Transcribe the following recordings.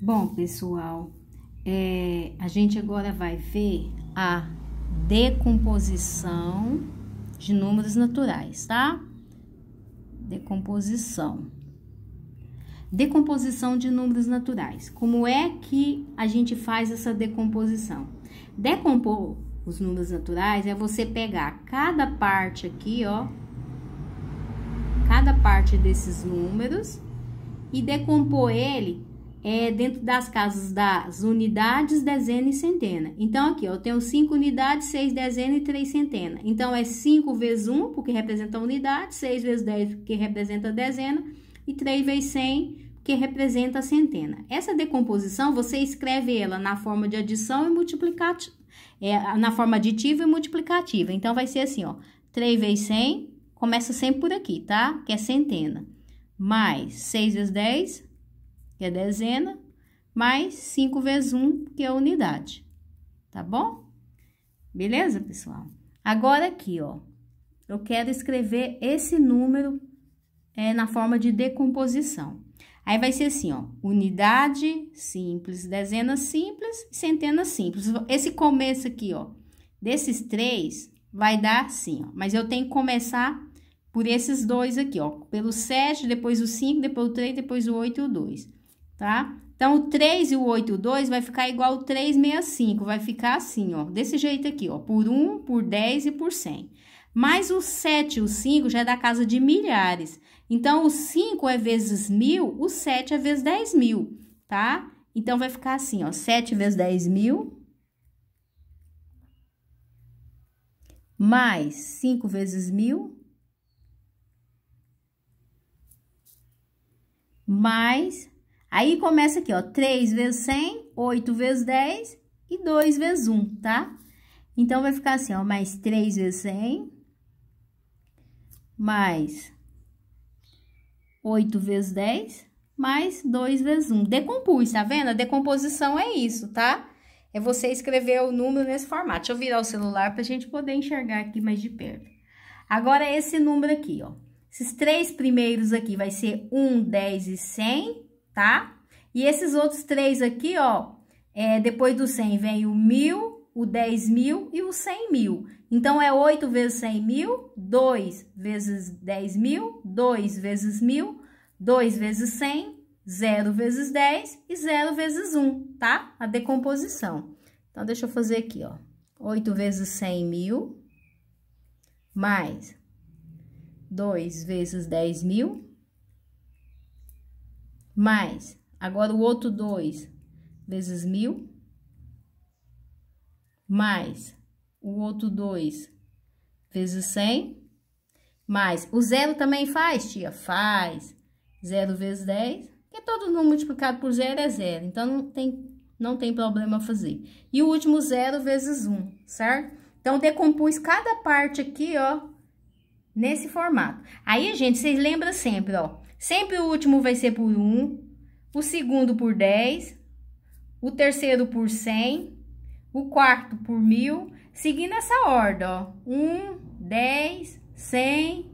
Bom, pessoal, é, a gente agora vai ver a decomposição de números naturais, tá? Decomposição. Decomposição de números naturais. Como é que a gente faz essa decomposição? Decompor os números naturais é você pegar cada parte aqui, ó, cada parte desses números e decompor ele é, dentro das casas das unidades, dezena e centena. Então, aqui ó, eu tenho 5 unidades, 6 dezena e 3 centena. Então, é 5 vezes 1, um, porque representa unidade, 6 vezes 10, porque representa dezena, e 3 vezes 100, porque representa centena. Essa decomposição você escreve ela na forma de adição e multiplicativa, é, na forma aditiva e multiplicativa. Então vai ser assim, ó, 3 vezes 100, começa sempre por aqui, tá? Que é centena. Mais 6 vezes 10, que é dezena, mais 5 vezes 1, que é a unidade. Tá bom? Beleza, pessoal? Agora aqui, ó, eu quero escrever esse número é, na forma de decomposição. Aí vai ser assim, ó, unidade simples, dezena simples, centena simples. Esse começo aqui, ó, desses três, vai dar assim, ó. Mas eu tenho que começar por esses dois aqui, ó, pelo 7, depois o 5, depois o 3, depois o 8 e o 2 tá? Então, o 3 e o 8 o 2 vai ficar igual ao 365, vai ficar assim, ó, desse jeito aqui, ó, por 1, por 10 e por 100. Mas o 7 e o 5 já é da casa de milhares. Então, o 5 é vezes 1.000, o 7 é vezes 10 mil, tá? Então, vai ficar assim, ó, 7 vezes 10 mil, mais 5 vezes 1.000, mais Aí começa aqui, ó, 3 vezes 100, 8 vezes 10 e 2 vezes 1, tá? Então, vai ficar assim, ó, mais 3 vezes 100, mais 8 vezes 10, mais 2 vezes 1. Decompus, tá vendo? A decomposição é isso, tá? É você escrever o número nesse formato. Deixa eu virar o celular pra gente poder enxergar aqui mais de perto. Agora, esse número aqui, ó. Esses três primeiros aqui vai ser 1, 10 e 100 tá? E esses outros três aqui, ó, é, depois do 100 vem o mil, o dez mil e o cem mil. Então, é 8 vezes cem mil, 2 vezes dez mil, 2 vezes mil, 2 vezes 100, 0 vezes 10 e 0 vezes 1, tá? A decomposição. Então, deixa eu fazer aqui, ó. 8 vezes cem mil, mais 2 vezes dez mil, mais, agora o outro 2 vezes 1.000. mais o outro 2 vezes 100, mais o zero também faz, tia? Faz. Zero vezes 10, porque todo número multiplicado por zero é zero, então não tem, não tem problema fazer. E o último zero vezes 1, certo? Então, decompus cada parte aqui, ó, nesse formato. Aí, gente, vocês lembram sempre, ó, Sempre o último vai ser por 1, o segundo por 10, o terceiro por 100, o quarto por 1000, seguindo essa ordem, ó. 1, 10, 100,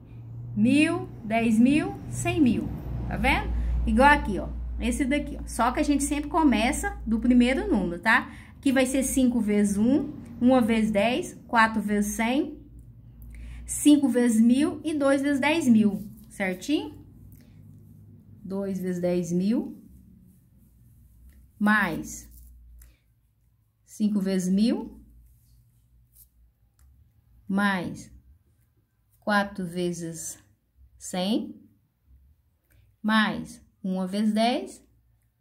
1000, 10.000, 100.000, tá vendo? Igual aqui, ó, esse daqui, ó. Só que a gente sempre começa do primeiro número, tá? Que vai ser 5 vezes 1, 1 vezes 10, 4 vezes 100, 5 vezes 1000 e 2 vezes 10.000, certinho? 2 vezes 10 mil, mais 5 vezes mil, mais 4 vezes 100, mais 1 vezes 10,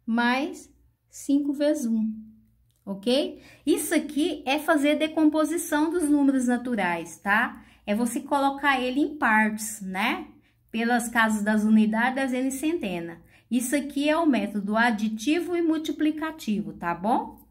mais 5 vezes 1, ok? Isso aqui é fazer decomposição dos números naturais, tá? É você colocar ele em partes, né? pelas casas das unidades dezenas e centena. Isso aqui é o método aditivo e multiplicativo, tá bom?